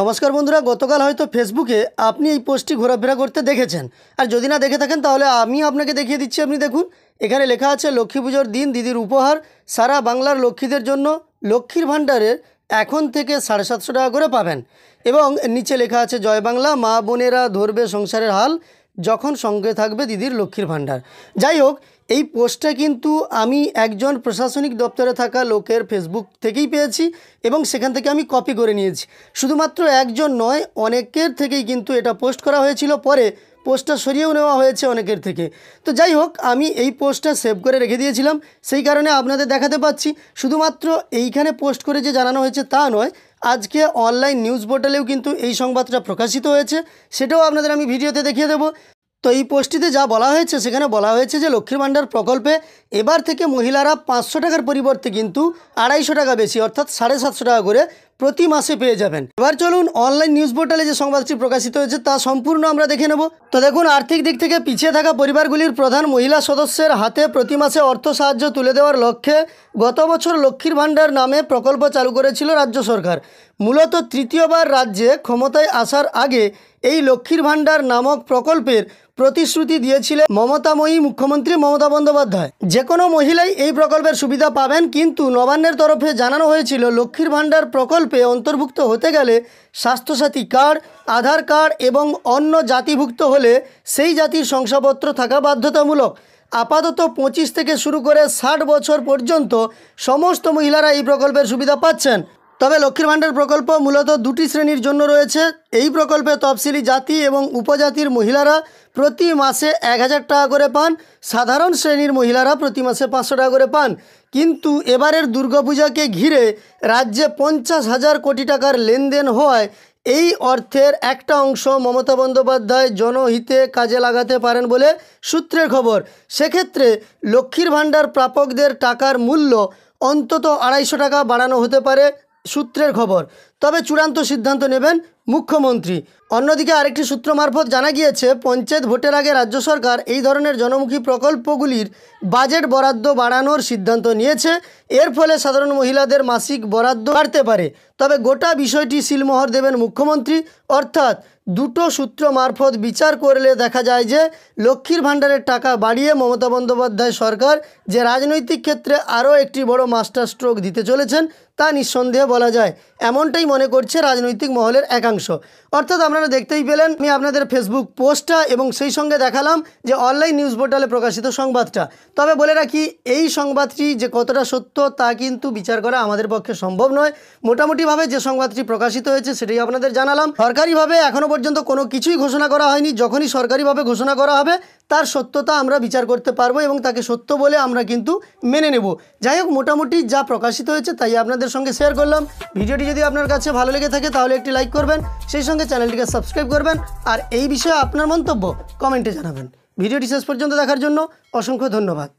নমস্কার বন্ধুরা গতকাল হয়তো ফেসবুকে আপনি এই পোস্টটি ঘোরাফেরা করতে দেখেছেন আর যদি না দেখে থাকেন তাহলে আমি আপনাকে দেখিয়ে দিচ্ছি আপনি দেখুন এখানে লেখা আছে লক্ষ্মী পুজোর দিন দিদির উপহার সারা বাংলার লক্ষ্মীদের জন্য লক্ষ্মীর ভাণ্ডারের এখন থেকে সাড়ে সাতশো টাকা করে পাবেন এবং নিচে লেখা আছে জয় বাংলা মা বোনেরা ধরবে সংসারের হাল যখন সঙ্গে থাকবে দিদির লক্ষ্মীর ভাণ্ডার যাই হোক এই পোস্টটা কিন্তু আমি একজন প্রশাসনিক দপ্তরে থাকা লোকের ফেসবুক থেকেই পেয়েছি এবং সেখান থেকে আমি কপি করে নিয়েছি শুধুমাত্র একজন নয় অনেকের থেকেই কিন্তু এটা পোস্ট করা হয়েছিল পরে পোস্টটা সরিয়েও নেওয়া হয়েছে অনেকের থেকে তো যাই হোক আমি এই পোস্টটা সেভ করে রেখে দিয়েছিলাম সেই কারণে আপনাদের দেখাতে পাচ্ছি শুধুমাত্র এইখানে পোস্ট করে যে জানানো হয়েছে তা নয় আজকে অনলাইন নিউজ পোর্টালেও কিন্তু এই সংবাদটা প্রকাশিত হয়েছে সেটাও আপনাদের আমি ভিডিওতে দেখিয়ে দেবো তো এই পোস্টটিতে যা বলা হয়েছে সেখানে বলা হয়েছে যে লক্ষ্মীর ভাণ্ডার প্রকল্পে এবার থেকে মহিলারা পাঁচশো টাকার পরিবর্তে কিন্তু আড়াইশো টাকা বেশি অর্থাৎ সাড়ে সাতশো টাকা করে প্রতি মাসে পেয়ে যাবেন এবার চলুন অনলাইন নিউজ পোর্টালে যে সংবাদটি প্রকাশিত হয়েছে তা সম্পূর্ণ আমরা দেখে নেব তো দেখুন আর্থিক দিক থেকে পিছিয়ে থাকা পরিবারগুলির প্রধান মহিলা সদস্যের হাতে প্রতি মাসে অর্থ সাহায্য তুলে দেওয়ার লক্ষ্যে গত বছর লক্ষ্মীর ভাণ্ডার নামে প্রকল্প চালু করেছিল রাজ্য সরকার মূলত তৃতীয়বার রাজ্যে ক্ষমতায় আসার আগে এই লক্ষ্মীর ভাণ্ডার নামক প্রকল্পের প্রতিশ্রুতি দিয়েছিলেন মমতাময়ী মুখ্যমন্ত্রী মমতা বন্দ্যোপাধ্যায় যে কোনো মহিলাই এই প্রকল্পের সুবিধা পাবেন কিন্তু নবান্নের তরফে জানানো হয়েছিল লক্ষ্মীর ভাণ্ডার প্রকল্প প্রকল্পে অন্তর্ভুক্ত হতে গেলে স্বাস্থ্যসাথী কার্ড আধার কার্ড এবং অন্য জাতিভুক্ত হলে সেই জাতির শংসাপত্র থাকা বাধ্যতামূলক আপাতত পঁচিশ থেকে শুরু করে ষাট বছর পর্যন্ত সমস্ত মহিলারা এই প্রকল্পের সুবিধা পাচ্ছেন তবে লক্ষ্মীর ভাণ্ডার প্রকল্প মূলত দুটি শ্রেণীর জন্য রয়েছে এই প্রকল্পে তফসিলি জাতি এবং উপজাতির মহিলারা প্রতি মাসে এক হাজার টাকা করে পান সাধারণ শ্রেণীর মহিলারা প্রতি মাসে পাঁচশো টাকা করে পান কিন্তু এবারের দুর্গাপূজাকে ঘিরে রাজ্যে পঞ্চাশ হাজার কোটি টাকার লেনদেন হওয়ায় এই অর্থের একটা অংশ মমতা বন্দ্যোপাধ্যায় জনহিতে কাজে লাগাতে পারেন বলে সূত্রের খবর সেক্ষেত্রে লক্ষ্মীর ভাণ্ডার প্রাপকদের টাকার মূল্য অন্তত আড়াইশো টাকা বাড়ানো হতে পারে সূত্রের খবর তবে চূড়ান্ত সিদ্ধান্ত নেবেন মুখ্যমন্ত্রী অন্যদিকে আরেকটি সূত্র মারফত জানা গিয়েছে পঞ্চায়েত ভোটের আগে রাজ্য সরকার এই ধরনের জনমুখী প্রকল্পগুলির বাজেট বরাদ্দ বাড়ানোর সিদ্ধান্ত নিয়েছে এর ফলে সাধারণ মহিলাদের মাসিক বরাদ্দ বাড়তে পারে তবে গোটা বিষয়টি সিলমোহর দেবেন মুখ্যমন্ত্রী অর্থাৎ দুটো সূত্র মারফত বিচার করলে দেখা যায় যে লক্ষ্মীর ভাণ্ডারের টাকা বাড়িয়ে মমতা বন্দ্যোপাধ্যায় সরকার যে রাজনৈতিক ক্ষেত্রে আরও একটি বড় মাস্টার স্ট্রোক দিতে চলেছেন তা নিঃসন্দেহে বলা যায় এমনটাই মনে করছে রাজনৈতিক মহলের একাংশ অর্থাৎ আপনারা দেখতেই পেলেন আমি আপনাদের ফেসবুক পোস্টটা এবং সেই সঙ্গে দেখালাম যে অনলাইন নিউজ পোর্টালে প্রকাশিত সংবাদটা তবে বলে রাখি এই সংবাদটি যে কতটা সত্য তা কিন্তু বিচার করা আমাদের পক্ষে সম্ভব নয় মোটামুটিভাবে যে সংবাদটি প্রকাশিত হয়েছে সেটাই আপনাদের জানালাম সরকারিভাবে এখনও পর্যন্ত কোনো কিছুই ঘোষণা করা হয়নি যখনই সরকারিভাবে ঘোষণা করা হবে তার সত্যতা আমরা বিচার করতে পারবো এবং তাকে সত্য বলে আমরা কিন্তু মেনে নেব যাই হোক মোটামুটি যা প্রকাশিত হয়েছে তাই আপনাদের সঙ্গে শেয়ার করলাম ভিডিওটি যদি আপনার কাছে ভালো লেগে থাকে তাহলে একটি লাইক করবেন সেই সঙ্গে চ্যানেলটিকে সাবস্ক্রাইব করবেন আর এই বিষয়ে আপনার মন্তব্য কমেন্টে জানাবেন ভিডিওটি শেষ পর্যন্ত দেখার জন্য অসংখ্য ধন্যবাদ